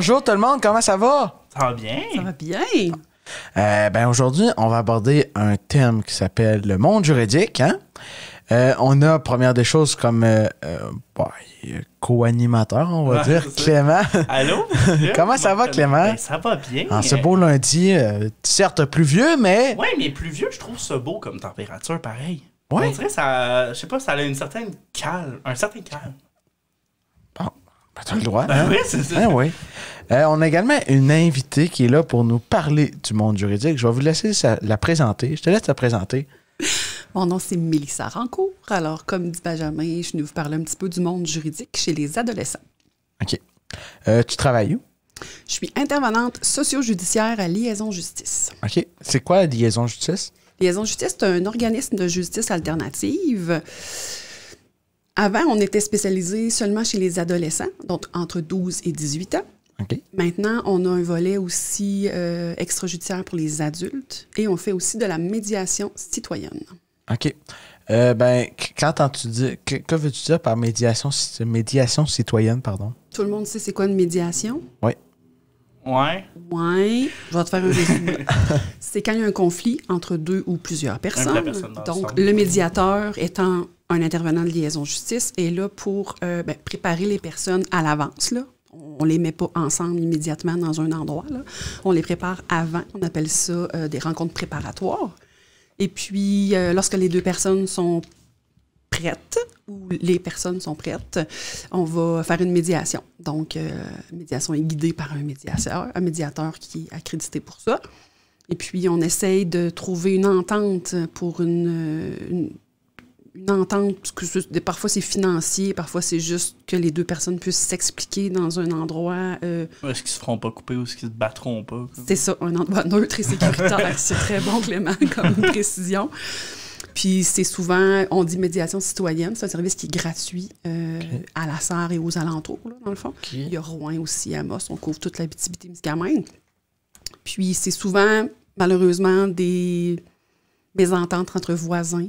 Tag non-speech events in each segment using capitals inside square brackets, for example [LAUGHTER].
bonjour tout le monde, comment ça va? Ça va bien. Ça va bien. Euh, ben aujourd'hui, on va aborder un thème qui s'appelle le monde juridique. Hein? Euh, on a, première des choses, comme euh, co-animateur, on va dire, Clément. Allô? [LAUGHS] Comment ça va, Clément? Ben, ça va bien. En ce beau lundi, certes pluvieux, mais... Oui, mais pluvieux, je trouve ça beau comme température, pareil. On dirait ça, je sais pas, ça a une certaine calme, un certain calme droit. Ah hein? oui, ah euh, on a également une invitée qui est là pour nous parler du monde juridique. Je vais vous laisser la présenter. Je te laisse la présenter. Mon nom, c'est Mélissa Rancourt. Alors, comme dit Benjamin, je vais vous parler un petit peu du monde juridique chez les adolescents. OK. Euh, tu travailles où? Je suis intervenante socio-judiciaire à Liaison Justice. OK. C'est quoi Liaison Justice? Liaison Justice, c'est un organisme de justice alternative avant, on était spécialisé seulement chez les adolescents, donc entre 12 et 18 ans. Maintenant, on a un volet aussi euh, extrajudiciaire pour les adultes et on fait aussi de la médiation citoyenne. OK. Euh, ben, quand tu dis, que, veux-tu dire par médiation, médiation citoyenne, pardon? Tout le monde sait c'est quoi une médiation? Oui. Ouais. Ouais. Je vais te faire un résumé. [LAUGHS] c'est quand il y a un conflit entre deux ou plusieurs personnes. Donc, le médiateur étant un intervenant de liaison justice est là pour euh, ben, préparer les personnes à l'avance, là, on les met pas ensemble immédiatement dans un endroit. On les prépare avant. On appelle ça euh, des rencontres préparatoires. Et puis, euh, lorsque les deux personnes sont prêtes ou les personnes sont prêtes, on va faire une médiation. Donc, la médiation est guidée par un médiateur, un médiateur qui est accrédité pour ça. Et puis, on essaye de trouver une entente pour une une entente, que parfois c'est financier, parfois c'est juste que les deux personnes puissent s'expliquer dans un endroit. Euh, est-ce qu'ils se feront pas couper ou est-ce qu'ils se battront pas? C'est ça, un endroit neutre et sécuritaire. [LAUGHS] c'est très bon, Clément, comme [LAUGHS] précision. Puis c'est souvent, on dit médiation citoyenne, c'est un service qui est gratuit euh, à la SAR et aux alentours, là, dans le fond. Il y a Rouen aussi, à Moss, on couvre toute la du témiscamingue Puis c'est souvent, malheureusement, des mésententes entre voisins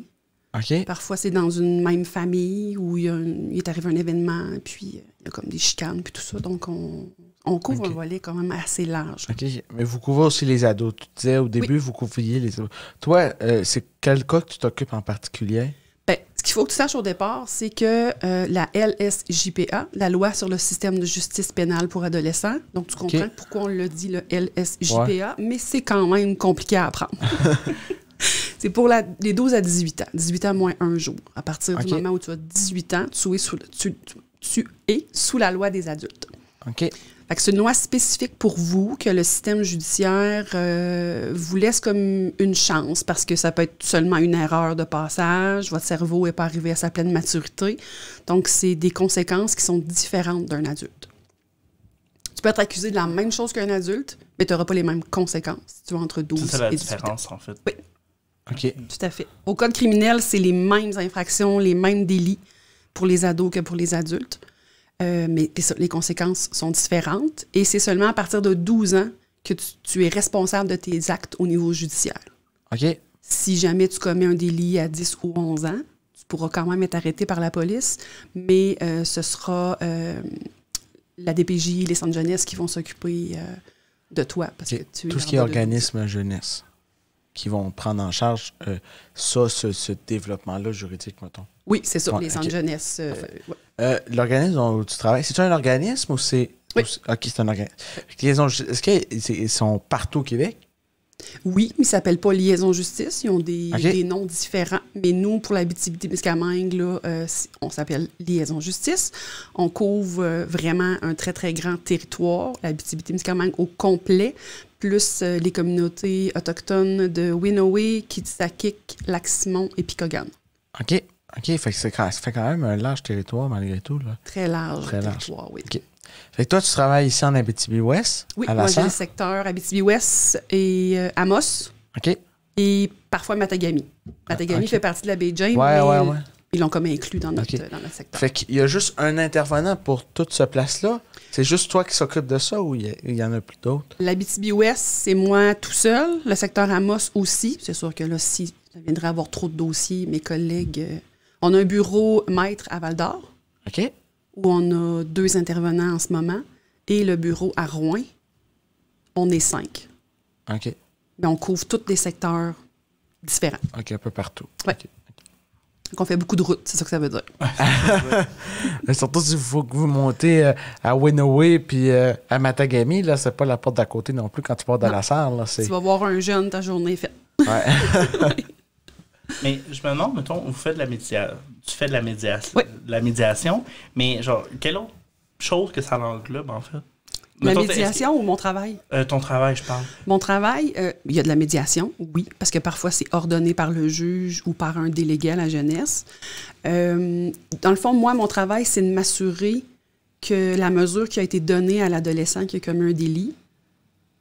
Parfois, c'est dans une même famille où il, y un, est arrivé un événement, puis euh, il y a comme des chicanes, puis tout ça. Donc, on, couvre un volet quand même assez large. OK. Mais vous couvrez aussi les ados. Tu disais au début, vous couvriez les ados. Toi, euh, c'est quel cas que tu t'occupes en particulier? Ben, ce qu'il faut que tu saches au départ, c'est que euh, la LSJPA, la loi sur le système de justice pénale pour adolescents, donc tu comprends pourquoi on le dit, le LSJPA, mais c'est quand même compliqué à apprendre. [LAUGHS] [LAUGHS] c'est pour la, les 12 à 18 ans. 18 ans moins un jour. À partir du moment où tu as 18 ans, tu es, sous, es sous la loi des adultes. OK. c'est une loi spécifique pour vous que le système judiciaire euh, vous laisse comme une chance parce que ça peut être seulement une erreur de passage, votre cerveau n'est pas arrivé à sa pleine maturité. Donc, c'est des conséquences qui sont différentes d'un adulte. Tu peux être accusé de la même chose qu'un adulte, mais tu n'auras pas les mêmes conséquences. Tu es entre 12 ça, ça C'est la différence, en fait. Oui. OK. Tout à fait. Au code criminel, c'est les mêmes infractions, les mêmes délits pour les ados que pour les adultes. Euh, mais les conséquences sont différentes. Et c'est seulement à partir de 12 ans que tu, es responsable de tes actes au niveau judiciaire. OK. Si jamais tu commets un délit à 10 ou 11 ans, tu pourras quand même être arrêté par la police, mais euh, ce sera euh, la DPJ, les centres de jeunesse qui vont s'occuper de toi. Tout ce qui est organisme jeunesse qui vont prendre en charge euh, ça, ce, développement-là juridique, mettons? Oui, c'est ça, les jeunesse. Euh, euh, l'organisme où tu travailles, cest un organisme ou c'est. ok, c'est un organisme. Est-ce qu'ils sont partout au Québec? Oui, mais ils ne s'appellent pas Liaison Justice. Ils ont des, noms différents. Mais nous, pour l'habitabilité bitibi on s'appelle Liaison Justice. On couvre vraiment un très, très grand territoire, l'habitabilité bitibi au complet plus euh, les communautés autochtones de Winnowe, Kitsakik, Lac-Simon et Picogan. OK. OK. ça fait quand même un large territoire malgré tout. Là. Très large Très territoire, large. oui. Fait que toi, tu travailles ici en Abitibi-Ouest? Oui, à moi j'ai le secteur Abitibi-Ouest et euh, Amos. OK. Et parfois Matagami. Matagami fait partie de la baie James. Ouais, oui. ouais, ouais. Ils l'ont comme inclus euh, dans notre, secteur. Fait qu'il y a juste un intervenant pour toute cette place-là. C'est juste toi qui s'occupe de ça ou il y, en a plus d'autres? La BTB-Ouest, c'est moi tout seul. Le secteur Amos aussi. C'est sûr que là, si je viendrais avoir trop de dossiers, mes collègues. Euh, on a un bureau maître à Val d'Or. OK. Où on a deux intervenants en ce moment. Et le bureau à Rouen, on est cinq. OK. Mais on couvre tous les secteurs différents. OK, un peu partout. Ok qu'on fait beaucoup de routes, c'est ça que ça veut dire. [LAUGHS] Surtout si vous, vous montez euh, à Winnowé puis euh, à Matagami, là, c'est pas la porte d'à côté non plus quand tu pars dans la salle. tu vas voir un jeune, ta journée est faite. [LAUGHS] mais je me demande, mettons, vous faites de la médiation. Tu fais de la médiation, la médiation, mais genre, quelle autre chose que ça englobe, en fait? La médiation ou mon travail? Euh, ton travail, je parle. Mon travail, euh, il y a de la médiation, oui, parce que parfois c'est ordonné par le juge ou par un délégué à la jeunesse. Euh, dans le fond, moi, mon travail, c'est de m'assurer que la mesure qui a été donnée à l'adolescent qui a commis un délit,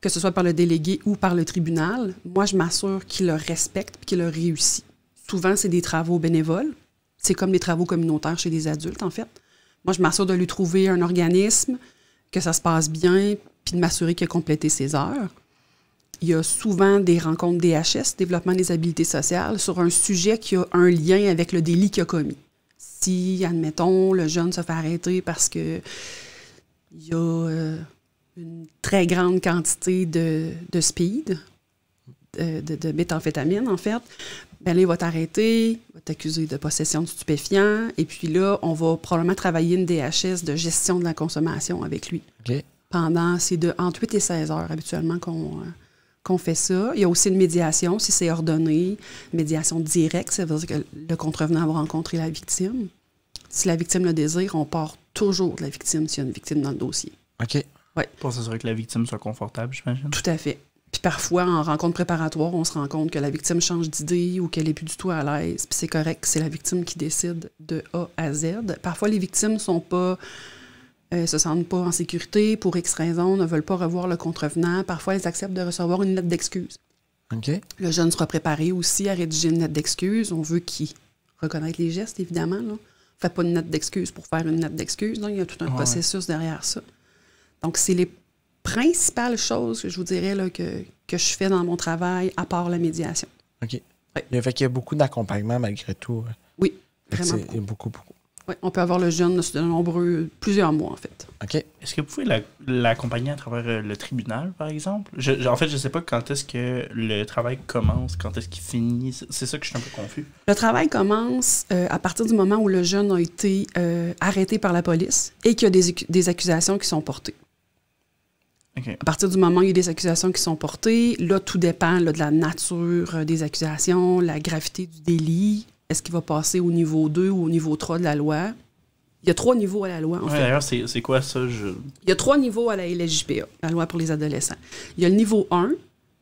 que ce soit par le délégué ou par le tribunal, moi, je m'assure qu'il le respecte et qu'il le réussit. Souvent, c'est des travaux bénévoles. C'est comme des travaux communautaires chez des adultes, en fait. Moi, je m'assure de lui trouver un organisme, que ça se passe bien, puis de m'assurer qu'il a complété ses heures. Il y a souvent des rencontres DHS, développement des habiletés sociales, sur un sujet qui a un lien avec le délit qu'il a commis. Si, admettons, le jeune se fait arrêter parce que il y a euh, une très grande quantité de, speed, de, de, méthamphétamine, en fait, ben là, il va t'arrêter, il va t'accuser de possession de stupéfiants, et puis là, on va probablement travailler une DHS de gestion de la consommation avec lui. OK. Pendant, c'est entre 8 et 16 heures habituellement euh, qu'on fait ça. Il y a aussi une médiation, si c'est ordonné, médiation directe, ça veut dire que le contrevenant va rencontrer la victime. Si la victime le désire, on part toujours de la victime s'il y a une victime dans le dossier. OK. Pour s'assurer que la victime soit confortable, j'imagine. Tout à fait. Puis parfois, en rencontre préparatoire, on se rend compte que la victime change d'idée ou qu'elle n'est plus du tout à l'aise. Puis c'est correct, c'est la victime qui décide de A à Z. Parfois, les victimes sont pas euh, se sentent pas en sécurité pour X raisons, ne veulent pas revoir le contrevenant. Parfois, elles acceptent de recevoir une lettre d'excuse. Le jeune sera préparé aussi à rédiger une lettre d'excuse. On veut qu'il reconnaisse les gestes, évidemment. Là. fait pas une lettre d'excuse pour faire une lettre d'excuse. il y a tout un processus derrière ça. Donc, c'est les principale chose que je vous dirais là, que, que, je fais dans mon travail, à part la médiation. OK. Oui. Il fait qu'il y a beaucoup d'accompagnement malgré tout. Hein. Oui, vraiment beaucoup. beaucoup, beaucoup. Oui, on peut avoir le jeune de nombreux, plusieurs mois en fait. OK. Est-ce que vous pouvez l'accompagner à travers euh, le tribunal, par exemple? en fait, je ne sais pas quand est-ce que le travail commence, quand est-ce qu'il finit. C'est ça que je suis un peu confus. Le travail commence euh, à partir du moment où le jeune a été euh, arrêté par la police et qu'il y a des accusations qui sont portées. À partir du moment où il y a des accusations qui sont portées, là, tout dépend de la nature euh, des accusations, la gravité du délit. Est-ce qu'il va passer au niveau 2 ou au niveau 3 de la loi? Il y a trois niveaux à la loi, en D'ailleurs, c'est quoi ça? Il y a trois niveaux à la LSJPA, la loi pour les adolescents. Il y a le niveau 1,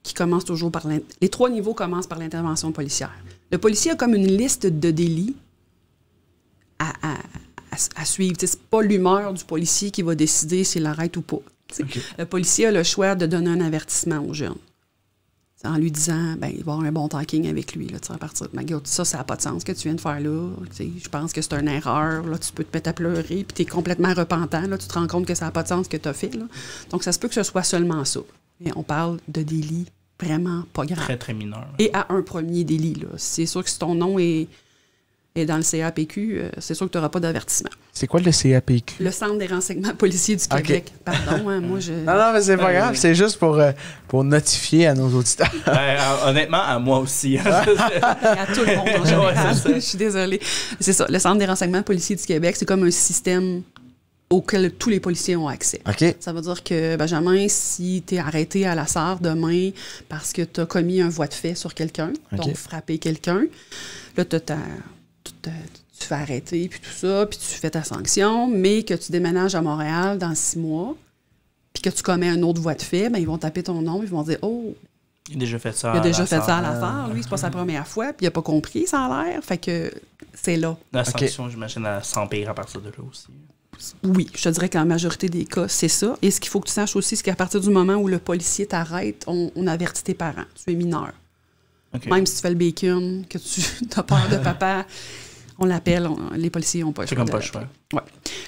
qui commence toujours par... Les trois niveaux commencent par l'intervention policière. Le policier a comme une liste de délits à, suivre. Ce n'est suivre. pas l'humeur du policier qui va décider s'il arrête ou pas. Le policier a le choix de donner un avertissement au jeune. En lui disant, ben, il va avoir un bon talking avec lui. Là, à partir de, gueule. ça, ça n'a pas de sens ce que tu viens de faire là. Je pense que c'est une erreur. Là, tu peux te mettre à pleurer, puis tu es complètement repentant. Là, tu te rends compte que ça n'a pas de sens ce que tu as fait. Donc, ça se peut que ce soit seulement ça. Mais on parle de délit vraiment pas grave. Très, très mineur. Et à un premier délit. C'est sûr que si ton nom est et dans le CAPQ, euh, c'est sûr que tu n'auras pas d'avertissement. C'est quoi le CAPQ? Le Centre des renseignements [LAUGHS] policiers du Québec. Pardon, hein, moi je... Non, non, mais c'est pas ben grave. C'est juste pour, euh, pour notifier à nos auditeurs. Ben, euh, honnêtement, à moi aussi. Hein. [LAUGHS] à tout le monde je suis désolée. C'est ça. Le Centre des renseignements policiers du Québec, c'est comme un système auquel tous les policiers ont accès. Ok. Ça veut dire que, Benjamin, si tu es arrêté à la SAR demain parce que tu as commis un voie de fait sur quelqu'un, donc frappé quelqu'un, là, tu as tu fais arrêter, puis tout ça, puis tu fais ta sanction, mais que tu déménages à Montréal dans six mois, puis que tu commets un autre voie de fait, ben, ils vont taper ton nom, ils vont dire Oh, il a déjà fait ça. Il a déjà fait ça à l'affaire, lui, ah. c'est pas sa première fois, puis il a pas compris, ça a l'air. Fait que c'est là. La sanction, j'imagine, elle s'empire à partir de là aussi. Oui, je te dirais que la majorité des cas, c'est ça. Et ce qu'il faut que tu saches aussi, c'est qu'à partir du moment où le policier t'arrête, on, avertit tes parents. Tu es mineur. Même si tu fais le bacon, que tu [LAUGHS] as peur de papa, on l'appelle, les policiers ont pas le choix. C'est le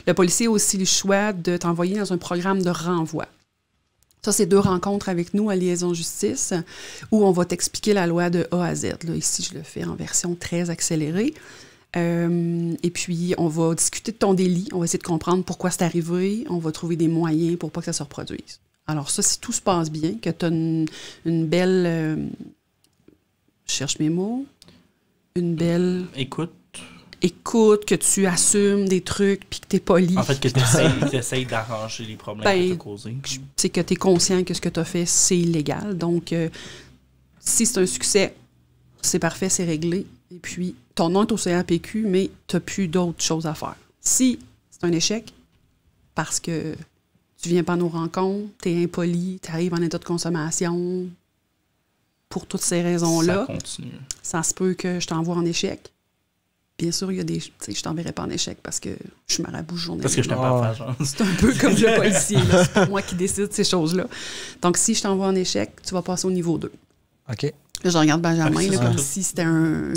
Le policier a aussi le choix de t'envoyer dans un programme de renvoi. Ça, c'est deux rencontres avec nous à Liaison Justice où on va t'expliquer la loi de A à Z. Là, ici, je le fais en version très accélérée. Euh, et puis, on va discuter de ton délit, on va essayer de comprendre pourquoi c'est arrivé, on va trouver des moyens pour pas que ça se reproduise. Alors ça, si tout se passe bien, que tu as une, belle... Euh, je cherche mes mots. Une belle... Écoute écoute, que tu assumes des trucs, puis que tu es poli. En fait, que tu essayes [LAUGHS] d'arranger les problèmes ben, que tu as causés. C'est que tu es conscient que ce que tu as fait, c'est illégal. Donc, euh, si c'est un succès, c'est parfait, c'est réglé. Et puis, ton nom est au CAPQ, mais tu n'as plus d'autres choses à faire. Si c'est un échec, parce que tu viens pas à nos rencontres, tu es impoli, tu arrives en état de consommation, pour toutes ces raisons-là, ça, se peut que je t'envoie en échec. Bien sûr, il y a des. je t'enverrai pas en échec parce que je suis marabout journée. Parce que je pas ah. faire, C'est un peu comme le [LAUGHS] policier. C'est moi qui décide ces choses-là. Donc, si je t'envoie en échec, tu vas passer au niveau 2. OK je regarde Benjamin comme si c'était un,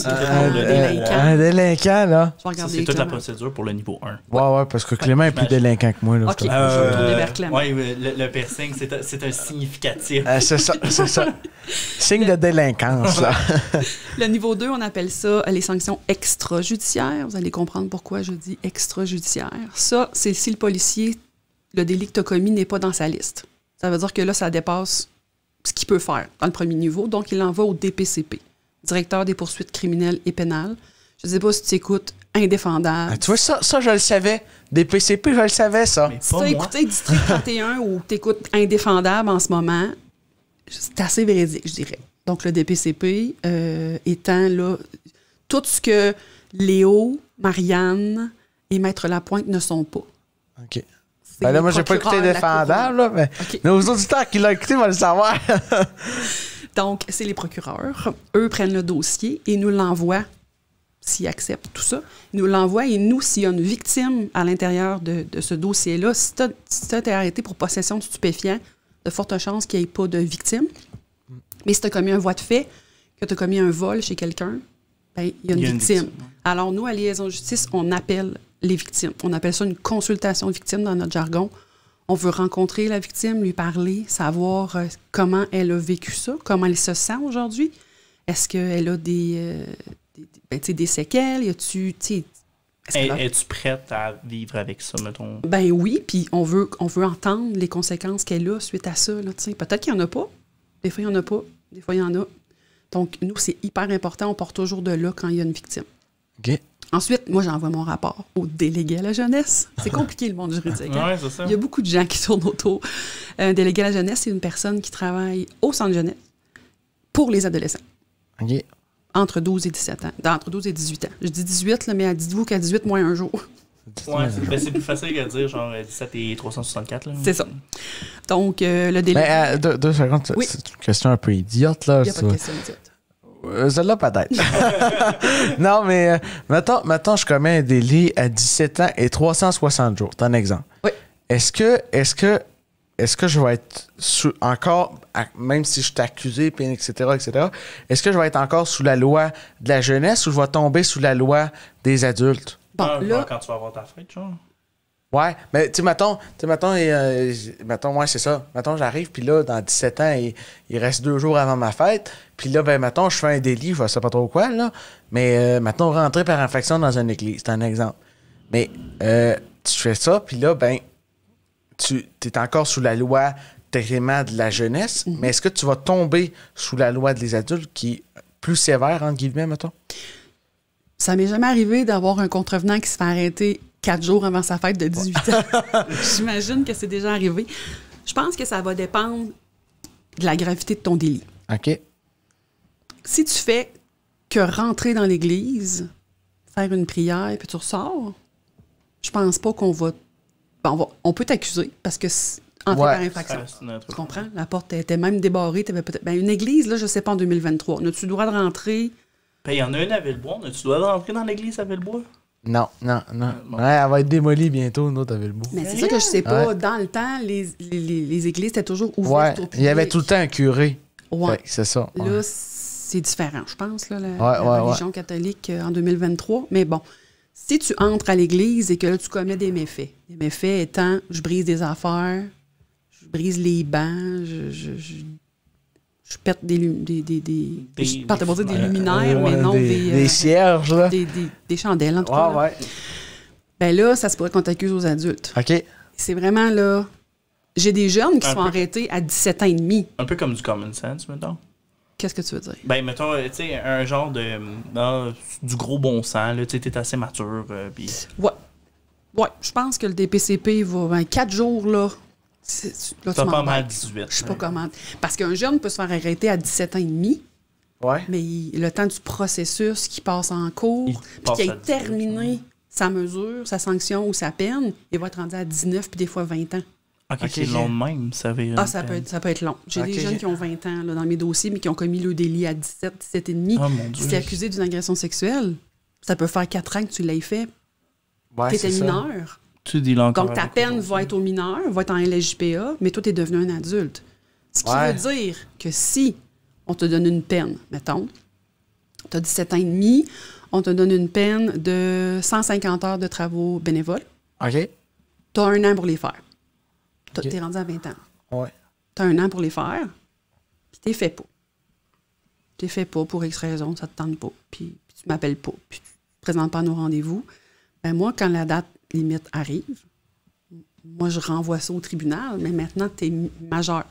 délinquant. Un délinquant, là. C'est toute la procédure pour le niveau 1. Ouais, ouais, parce que Clément est plus délinquant que moi. Là, je vais euh, vers Clément. Ouais, le, piercing, c'est un, significatif. Ah, c'est ça, c'est ça. [LAUGHS] Signe de délinquance, là. [LAUGHS] le niveau 2, on appelle ça euh, les sanctions extrajudiciaires. Vous allez comprendre pourquoi je dis extrajudiciaires. Ça, c'est si le policier, le délit que tu as commis n'est pas dans sa liste. Ça veut dire que là, ça dépasse ce qu'il peut faire dans le premier niveau. Donc, il l'envoie au DPCP, directeur des poursuites criminelles et pénales. Je ne sais pas si tu écoutes indéfendable. Ah, tu vois, ça, ça, je le savais. DPCP, je le savais, ça. Si as écouté District 31 [LAUGHS] ou t'écoutes indéfendable en ce moment, c'est assez véridique, je dirais. Donc, le DPCP euh, étant là, tout ce que Léo, Marianne et Maître Lapointe ne sont pas. OK. Ben moi, je n'ai pas écouté Défendable, là, mais nos auditeurs qui l'ont écouté vont le savoir. [LAUGHS] Donc, c'est les procureurs. Eux prennent le dossier et nous l'envoient, s'ils acceptent tout ça, ils nous l'envoient et nous, s'il y a une victime à l'intérieur de, ce dossier-là, si tu as, été arrêté pour possession de stupéfiants, de fortes chances qu'il n'y ait pas de victime. Mais si tu as commis un voie de fait, que tu as commis un vol chez quelqu'un, ben, il y a une, victime. Alors, nous, à Liaison Justice, on appelle les victimes. On appelle ça une consultation victime dans notre jargon. On veut rencontrer la victime, lui parler, savoir euh, comment elle a vécu ça, comment elle se sent aujourd'hui. Est-ce qu'elle a des, euh, ben, des, séquelles? Y a-tu, es-tu prête à vivre avec ça, mettons? Ben oui, puis on veut, on veut entendre les conséquences qu'elle a suite à ça. Peut-être qu'il n'y en a pas. Des fois, il n'y en a pas. Des fois, il y en a. Donc, nous, c'est hyper important. On part toujours de là quand il y a une victime. OK. Ensuite, moi, j'envoie mon rapport au délégué à la jeunesse. C'est [LAUGHS] compliqué, le monde juridique. Hein. ça. Il y a beaucoup de gens qui tournent autour. Euh, un délégué à la jeunesse, c'est une personne qui travaille au centre jeunesse pour les adolescents. OK. Entre 12 et 17 ans. Entre 12 et 18 ans. Je dis 18, mais dites-vous qu'à 18, moins un jour. [LAUGHS] Ouais, ben, c'est plus facile à dire, genre 17 euh, et 364. C'est ça. Donc, euh, le délégué... Ben, deux, secondes. C'est une question un peu idiote, là. Il n'y a pas de question idiote. Euh, celle-là, peut-être. [LAUGHS] non, mais euh, maintenant, mettons, je commets un délit à 17 ans et 360 jours. C'est un exemple. Oui. Est-ce que, est-ce que, est que je vais être sous, encore, même si je suis accusé, etc., etc., est-ce que je vais être encore sous la loi de la jeunesse ou je vais tomber sous la loi des adultes? Ah, quand tu vas avoir ta fête, genre? Ouais, mais tu sais, mettons, mettons, euh, et, c'est ça. Mettons, j'arrive, puis là, dans 17 ans, il, il, reste deux jours avant ma fête. Puis là, ben, mettons, je fais un délit, je sais pas trop quoi, là. Mais maintenant, euh, mettons, rentrer par infection dans une église, c'est un exemple. Mais euh, tu fais ça, puis là, ben, tu es encore sous la loi terriblement de la jeunesse, mhm. mais est-ce que tu vas tomber sous la loi des adultes qui est plus sévère, entre guillemets, mettons? Ça m'est jamais arrivé d'avoir un contrevenant qui se fait arrêter quatre jours avant sa fête de 18 ans. [LAUGHS] J'imagine que c'est déjà arrivé. Je pense que ça va dépendre de la gravité de ton délit. OK. Si tu fais que rentrer dans l'église, faire une prière, puis tu ressors, je pense pas qu'on va... Ben, on peut t'accuser parce que en par infraction. Tu comprends? La porte était même débarrée. Avais ben, une église, là, je sais pas, en 2023. N'as-tu le de rentrer? Ben, il y en a une à Villebois. tu le droit de rentrer dans l'église à Villebois? Non, non, non. elle va être démolie bientôt, nous t'avais le mot. Mais c'est ça que je sais pas. Dans le temps, les, églises étaient toujours ouvertes Il y avait tout le temps un curé. Ouais. C'est ça. Là, c'est différent, je pense, là, la, religion catholique euh, en 2023. Mais bon, si tu entres à l'église et que là, tu commets des méfaits, les méfaits étant je brise des affaires, je brise les bancs, je je perds des, des, des, des, des luminaires, mais non, des... Des, euh, cierges, Des, des, chandelles, en tout cas. Ouais. Ben là, ça se pourrait qu'on t'accuse aux adultes. OK. C'est vraiment, là... J'ai des jeunes qui sont arrêtés à 17 ans et demi. Un peu comme du common sense, mettons. Qu'est-ce que tu veux dire? Ben, mettons, euh, tu sais, un genre de... Ah, du gros bon sens, là. Tu sais, t'es assez mature, euh, puis... Ouais. Ouais, je pense que le DPCP va... Ben, quatre jours, là, Là, tu pas mal 18. Je sais pas comment. Parce qu'un jeune peut se faire arrêter à 17 ans et demi. Ouais. Mais le temps du processus qui passe en cours, puis qu'il ait terminé sa mesure, sa sanction ou sa peine, il va être rendu à 19 puis des fois 20 ans. OK, c'est long même, ça dire. Ah, ça peut, être, long. J'ai des jeunes qui ont 20 ans dans mes dossiers, mais qui ont commis le délit à 17, 17 et demi, qui qui sont accusé d'une agression sexuelle. Ça peut faire 4 ans que tu l'aies fait. Ouais, étais mineur dis Donc, ta peine va être au mineur, va être en LSJPA, mais toi, tu es devenu un adulte. Ce qui veut dire que si on te donne une peine, mettons, tu as 17 ans et demi, on te donne une peine de 150 heures de travaux bénévoles. OK. Tu as un an pour les faire. Tu es rendu à 20 ans. Ouais. Tu as un an pour les faire, puis t'es fait pas. T'es fait pas pour X raison, ça te tente pas, puis, tu m'appelles pas, puis tu présentes pas nos rendez-vous. Ben moi, quand la date limite arrive, moi, je renvoie ça au tribunal, mais maintenant, tu es majeur.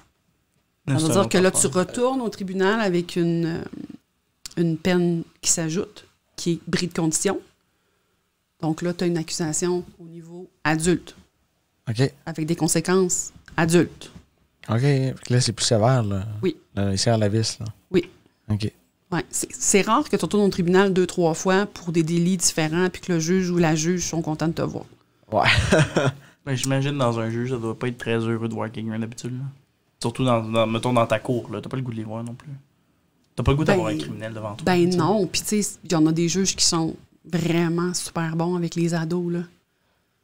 Ça, veut dire que là, tu retournes au tribunal avec une, euh, une peine qui s'ajoute, qui est bris de condition. Donc là, tu as une accusation au niveau adulte. OK. Avec des conséquences adultes. OK. Là, c'est plus sévère, Oui. Là, ici la vis, Oui. OK c'est rare que tu retournes au tribunal deux, trois fois pour des délits différents, puis que le juge ou la juge sont contents de te voir. Ouais. [LAUGHS] ben, J'imagine dans un juge, ça doit pas être très heureux de voir quelqu'un d'habitude. Surtout, dans, mettons, dans ta cour, là. n'as pas le goût de les voir non plus. Tu n'as pas le goût d'avoir ben, un criminel devant toi. Ben non, puis tu sais, il y en a des juges qui sont vraiment super bons avec les ados, là.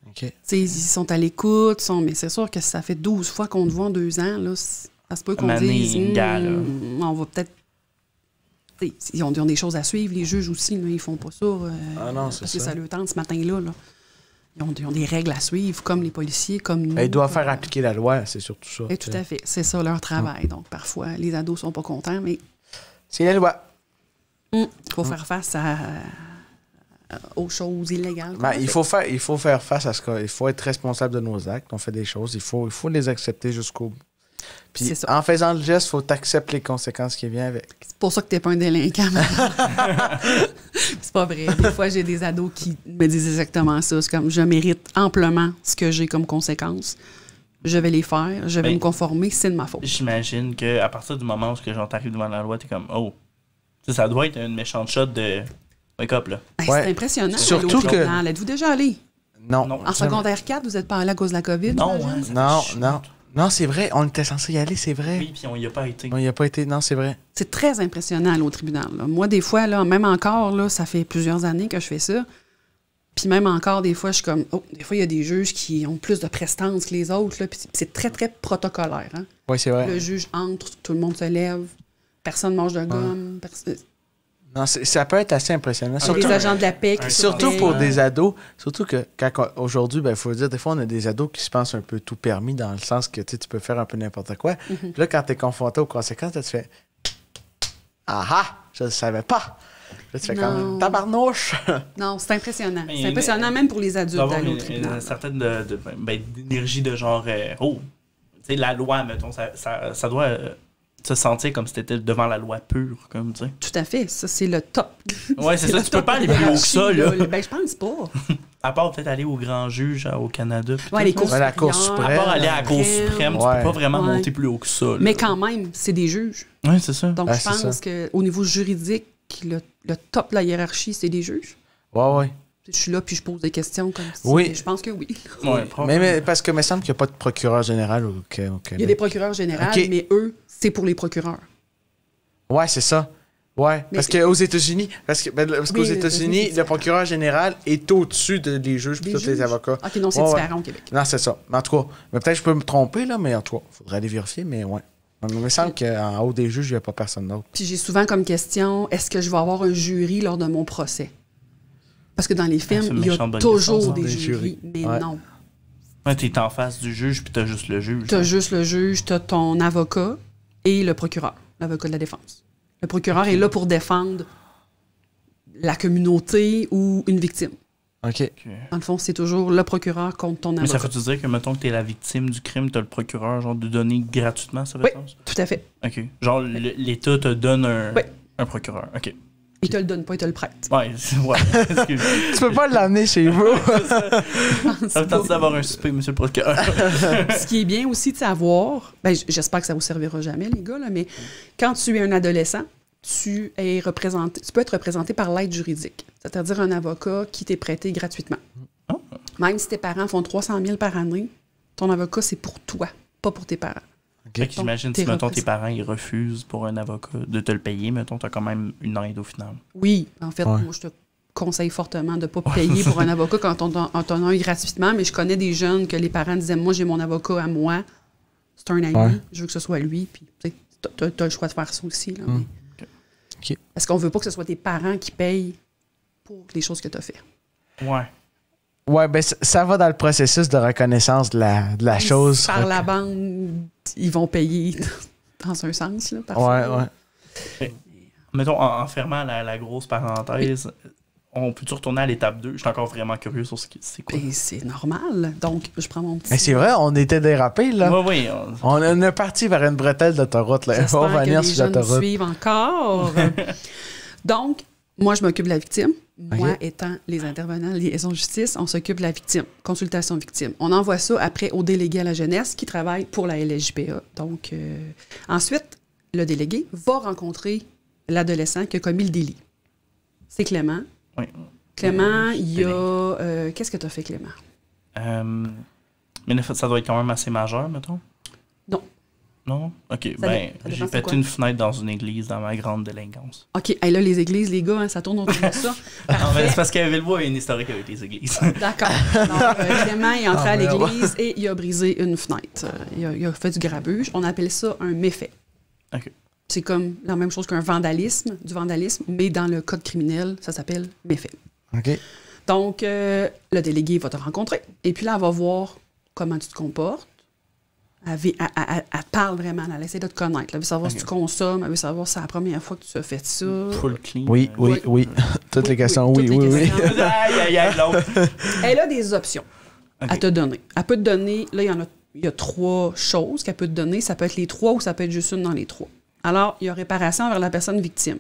OK. sais ils sont à l'écoute, mais c'est sûr que ça fait 12 fois qu'on te voit en deux ans, là. Ça se peut qu'on dise. Hum, on va peut-être ils ont, des choses à suivre. Les juges aussi, là, ils font pas ça. Euh, ah c'est parce que ça le temps ce matin-là. Ils, ont, des règles à suivre, comme les policiers, comme nous. ils doivent euh, faire appliquer la loi, c'est surtout ça. Et tout à fait. C'est ça leur travail. Mm. Donc, parfois, les ados sont pas contents, mais. C'est la loi. Il mm. faut mm. faire face euh, aux choses illégales. Ben, il, faut faire, il faut faire face à ce Il faut être responsable de nos actes. On fait des choses, il faut, il faut les accepter jusqu'au puis en faisant le geste, il faut t'accepter les conséquences qui viennent avec. C'est pour ça que t'es pas un délinquant. [LAUGHS] c'est pas vrai. Des fois, j'ai des ados qui me disent exactement ça. C'est comme je mérite amplement ce que j'ai comme conséquence. Je vais les faire, je vais ben, me conformer, c'est de ma faute. J'imagine que à partir du moment où j'arrive devant la loi, t'es comme oh. ça doit être une méchante shot de wake-up là. Ben, c'est impressionnant. Surtout que. Êtes-vous déjà allé? Non. En secondaire 4, vous n'êtes pas allé à cause de la COVID? Non, non, non. Non, c'est vrai, on était censé y aller, c'est vrai. Oui, puis on n'y a pas été. On n'y a pas été, non, c'est vrai. C'est très impressionnant au tribunal. Moi, des fois, là, même encore, là, ça fait plusieurs années que je fais ça. Puis même encore, des fois, je suis comme, oh, des fois, il y a des juges qui ont plus de prestance que les autres. puis c'est très, très protocolaire. Hein. Oui, c'est vrai. Le juge entre, tout le monde se lève, personne mange de gomme. Personne... Euh, non, ça peut être assez impressionnant. Ah, surtout, les agents de la paix. surtout pour euh, des ados. Surtout que aujourd'hui, il ben, faut dire, des fois, on a des ados qui se pensent un peu tout permis dans le sens que tu peux faire un peu n'importe quoi. Mhm. Puis là, quand tu es confronté aux conséquences, tu fais Ah ah, je ne savais pas. Là, tu fais comme tabarnouche. [LAUGHS] non, c'est impressionnant. C'est impressionnant même pour les adultes d'aller au tribunal. Ben, de, genre, euh, oh, la loi, mettons, ça, doit. Euh, se sentir comme si étais devant la loi pure, comme tu sais. Tout à fait, ça c'est le top. [LAUGHS] Oui, c'est ça, tu peux pas aller plus haut que ça, là. Ben, je pense pas. [LAUGHS] À part peut-être aller au grand juge au Canada. la Cour suprême. À part aller à la Cour suprême, tu peux pas vraiment monter plus haut que ça. Mais quand même, c'est des juges. Oui, c'est ça. Donc, je pense qu'au niveau juridique, le, top de la hiérarchie, c'est des juges. Ouais, ouais. Je suis là puis je pose des questions comme ça. Oui. Je pense que oui. mais, mais, parce que me semble qu'il n'y a pas de procureur général au, Il y a des procureurs généraux, mais eux, c'est pour les procureurs. Ouais, c'est ça. Ouais, parce qu'aux États-Unis, parce que ben, parce qu'aux États-Unis, le procureur général est au-dessus de, des juges et des avocats. Ok, non, c'est différent au Québec. Non, c'est ça. En tout cas, peut-être que je peux me tromper, là, mais en tout cas, il faudrait aller vérifier, mais ouais. Il me semble qu'en haut des juges, il n'y a pas personne d'autre. Puis j'ai souvent comme question est-ce que je vais avoir un jury lors de mon procès Parce que dans les ah, films, il y a toujours des, jurys, mais non. Ouais, tu es en face du juge, puis tu as juste le juge. Tu as juste le juge, tu as ton avocat, et le procureur, l'avocat de la défense. Le procureur est là pour défendre la communauté ou une victime. OK. Dans le fond, c'est toujours le procureur contre ton avocat. Mais ça veut tu dire que, mettons que tu es la victime du crime, tu as le procureur, genre, de donner gratuitement sa réponse? Oui, tout à fait. OK. Genre, l'État te donne un procureur. OK. Il te le donne pas, il te le prête. Ouais, [LAUGHS] ouais. tu peux pas l'amener chez vous. [LAUGHS] ça me tente d'avoir un souper, monsieur le procureur. [LAUGHS] Ce qui est bien aussi de savoir, ben, j'espère que ça vous servira jamais, les gars, mais quand tu es un adolescent, tu, es représenté, tu peux être représenté par l'aide juridique, c'est-à-dire un avocat qui t'est prêté gratuitement. Ah. Même si tes parents font 300 000 par année, ton avocat, c'est pour toi, pas pour tes parents. J'imagine si, mettons, tes parents ils refusent pour un avocat de te le payer, mettons, tu as quand même une aide au final. Oui, en fait, moi, je te conseille fortement de ne pas payer pour un [LAUGHS] avocat quand on en a un gratuitement, mais je connais des jeunes que les parents disaient Moi, j'ai mon avocat à moi, c'est un ami, je veux que ce soit lui, puis tu as, le choix de faire ça aussi. Hmm. Parce qu'on veut pas que ce soit tes parents qui payent pour les choses que tu as faites. Ouais. Oui, ben, ça va dans le processus de reconnaissance de la, de la chose. Par la banque, ils vont payer [LAUGHS] dans un sens, là, parfois. Ouais, ouais. mettons, en, fermant la, grosse parenthèse, on peut-tu retourner à l'étape 2? Je suis encore vraiment curieux sur ce qui c'est quoi. Ben, c'est normal. Donc, je prends mon petit. Mais c'est vrai, on était dérapé là. Oui, oui. On, est parti vers une bretelle d'autoroute, là. On va venir sur l'autoroute. suivent encore. [LAUGHS] Donc, moi, je m'occupe de la victime. Moi étant les intervenants liaison justice, on s'occupe de la victime, consultation victime. On envoie ça après au délégué à la jeunesse qui travaille pour la LSJPA. Donc, euh, ensuite, le délégué va rencontrer l'adolescent qui a commis le délit. C'est Clément. Oui. Clément, euh, il y a. Euh, qu'est-ce que tu as fait, Clément? mais ça doit être quand même assez majeur, mettons. Non, non? OK. Bien, ben, j'ai pété une fenêtre dans une église dans ma grande délinquance. OK. là, les églises, les gars, hein, ça tourne autour de ça. [LAUGHS] non, mais c'est parce qu'il il y a une historique avec les églises. [LAUGHS] D'accord. Vraiment, euh, il est entré à ah, l'église et il a brisé une fenêtre. Euh, il a, fait du grabuge. On appelle ça un méfait. OK. C'est comme la même chose qu'un vandalisme, du vandalisme, mais dans le code criminel, ça s'appelle méfait. OK. Donc, euh, le délégué va te rencontrer et puis là, elle va voir comment tu te comportes elle, parle vraiment, elle essaie de te connaître. Elle veut savoir si tu consommes, elle veut savoir si c'est la première fois que tu as fait ça. clean. Oui, hein. oui, oui. [LAUGHS] Toutes les questions, oui, oui, oui. [LAUGHS] [LAUGHS] elle a des options à te donner. Elle peut te donner, là, il y en a, il y a trois choses qu'elle peut te donner. Ça peut être les trois ou ça peut être juste une dans les trois. Alors, il y a réparation envers la personne victime.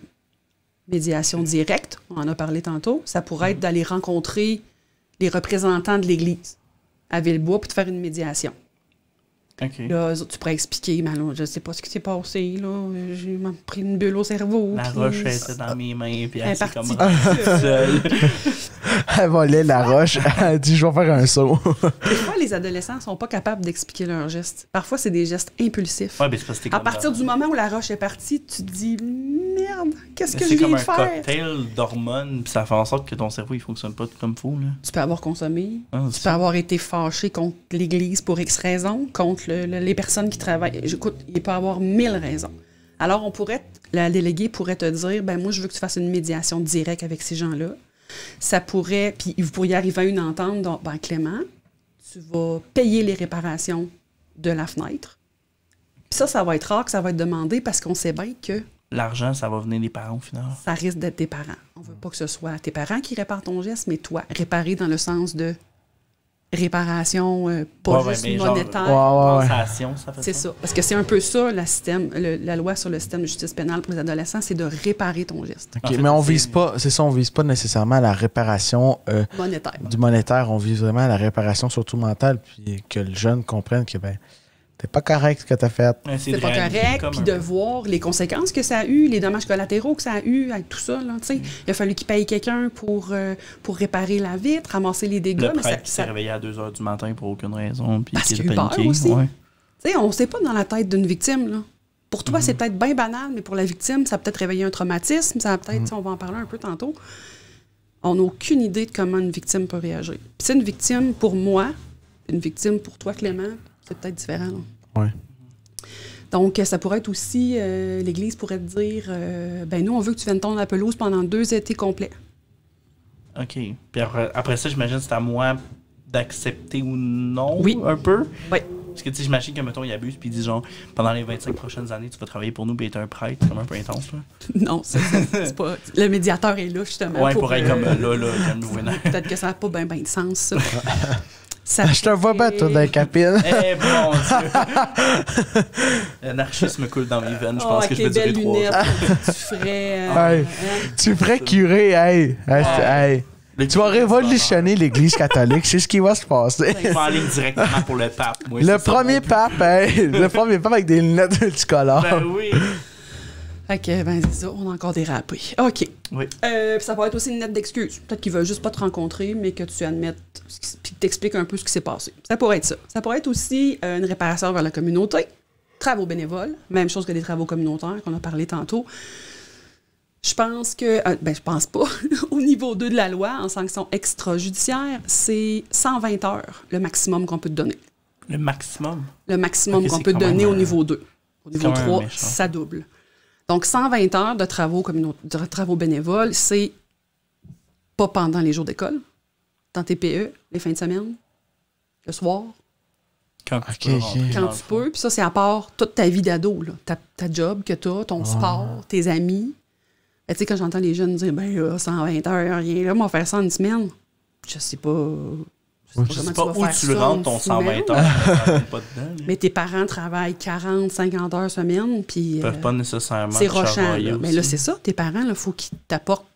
Médiation directe, on en a parlé tantôt. Ça pourrait mhm. être d'aller rencontrer les représentants de l'Église à Villebois pour te faire une médiation. Là, tu pourrais expliquer, mais là, je sais pas ce qui s'est passé, là. J'ai pris une bulle au cerveau. La roche était dans mes mains, puis elle, s'est comme seule. [LAUGHS] elle volait la roche. Elle a dit, je vais faire un saut. Parfois, les adolescents sont pas capables d'expliquer leurs gestes. Parfois, c'est des gestes impulsifs. Ouais, mais ben, parce à partir du moment où la roche est partie, tu te dis, merde, qu'est-ce que je viens de faire? C'est comme un cocktail d'hormones, puis ça fait en sorte que ton cerveau, il fonctionne pas comme fou, là. Tu peux avoir consommé, ah, tu peux avoir été fâché contre l'Église pour X raison, contre les personnes qui travaillent. Écoute, il peut y avoir mille raisons. Alors, on pourrait, la déléguée pourrait te dire, ben moi, je veux que tu fasses une médiation directe avec ces gens-là. Ça pourrait, puis vous pourriez arriver à une entente, donc, ben Clément, tu vas payer les réparations de la fenêtre. Puis ça, ça va être rare que ça va être demandé parce qu'on sait bien que... L'argent, ça va venir des parents finalement. Ça risque d'être tes parents. On veut pas que ce soit tes parents qui réparent ton geste, mais toi, réparer dans le sens de réparation, euh, pas juste monétaire. c'est ça. Parce que c'est un peu ça, la, système, la loi sur le système de justice pénale pour les adolescents, c'est de réparer ton geste. Ah, mais on vise pas, c'est ça, on vise pas nécessairement la réparation euh, du monétaire, on vise vraiment la réparation surtout mentale, puis que le jeune comprenne que ben, t'es pas correct ce que t'as fait. c'est pas correct. Puis de voir les conséquences que ça a eu, les dommages collatéraux que ça a eu, avec tout ça. Là, mm. Il a fallu qu'il paye quelqu'un pour, euh, pour réparer la vitre, ramasser les dégâts. mais ça, s'est réveillé à 2 h du matin pour aucune raison. Puis Parce qu'il a peur aussi. sais, On sait pas dans la tête d'une victime. Là. Pour toi, c'est mm-hmm. peut-être bien banal, mais pour la victime, ça peut-être réveillé un traumatisme. Ça peut-être, mm. on va en parler un peu tantôt. On n'a aucune idée de comment une victime peut réagir. c'est une victime pour moi, une victime pour toi, Clément, c'est peut-être différent. Ouais. Donc, euh, ça pourrait être aussi, euh, l'Église pourrait te dire, euh, ben nous, on veut que tu viennes tondre la pelouse pendant deux étés complets. OK. Puis après, ça, j'imagine c'est à moi d'accepter ou non oui. un peu. Oui. Parce que tu sais, j'imagine que, mettons, il abuse, puis il genre, pendant les 25 prochaines années, tu vas travailler pour nous puis être un prêtre, c'est comme un peu intense. Là. [LAUGHS] Non, [LAUGHS] c'est pas. Le médiateur est là, justement. Oui, pour, pourrait être comme là, là, comme [LAUGHS] Peut-être que ça n'a pas bien de sens, ça. Ben, je te vois pas, toi, dans le capine. Eh, bon Dieu! [LAUGHS] L'anarchisme coule dans mes veines. Je oh, pense que je vais durer trois tu ferais... Euh, [LAUGHS] hein? Tu ferais curé, hey! Tu vas révolutionner l'Église catholique, c'est ce qui va se passer. Je vais aller directement pour le pape. le premier pape, hey! le premier pape avec des lunettes multicolores. [LAUGHS] Ben oui. Ok, ben, ça, on a encore dérapé. OK. Oui. Euh, ça pourrait être aussi une lettre d'excuse. Peut-être qu'il veut juste pas te rencontrer, mais que tu admettes, puis t'expliques un peu ce qui s'est passé. Ça pourrait être ça. Ça pourrait être aussi euh, une réparation vers la communauté, travaux bénévoles, même chose que des travaux communautaires qu'on a parlé tantôt. Je pense que, euh, ben, je pense pas, [LAUGHS] au niveau 2 de la loi, en sanction extrajudiciaire, c'est 120 heures le maximum qu'on peut te donner. Le maximum? Le maximum qu'on peut te donner au niveau 2. Au niveau 3, ça double. Donc, 120 heures de travaux, de travaux bénévoles, c'est pas pendant les jours d'école, dans tes PE, les fins de semaine, le soir. Quand tu peux. Puis ça, c'est à part toute ta vie d'ado, ta, job que tu ton sport, tes amis. Tu sais, quand j'entends les jeunes dire, ben 120 heures, rien, là, on va faire ça en une semaine. Je sais pas. Je ne sais pas, où tu le rentres ton 120 heures. [LAUGHS] mais tes parents travaillent 40, 50 heures semaine. Puis, ne peuvent euh, pas nécessairement. C'est Mais là, c'est ça. Tes parents, il faut qu'ils t'apportent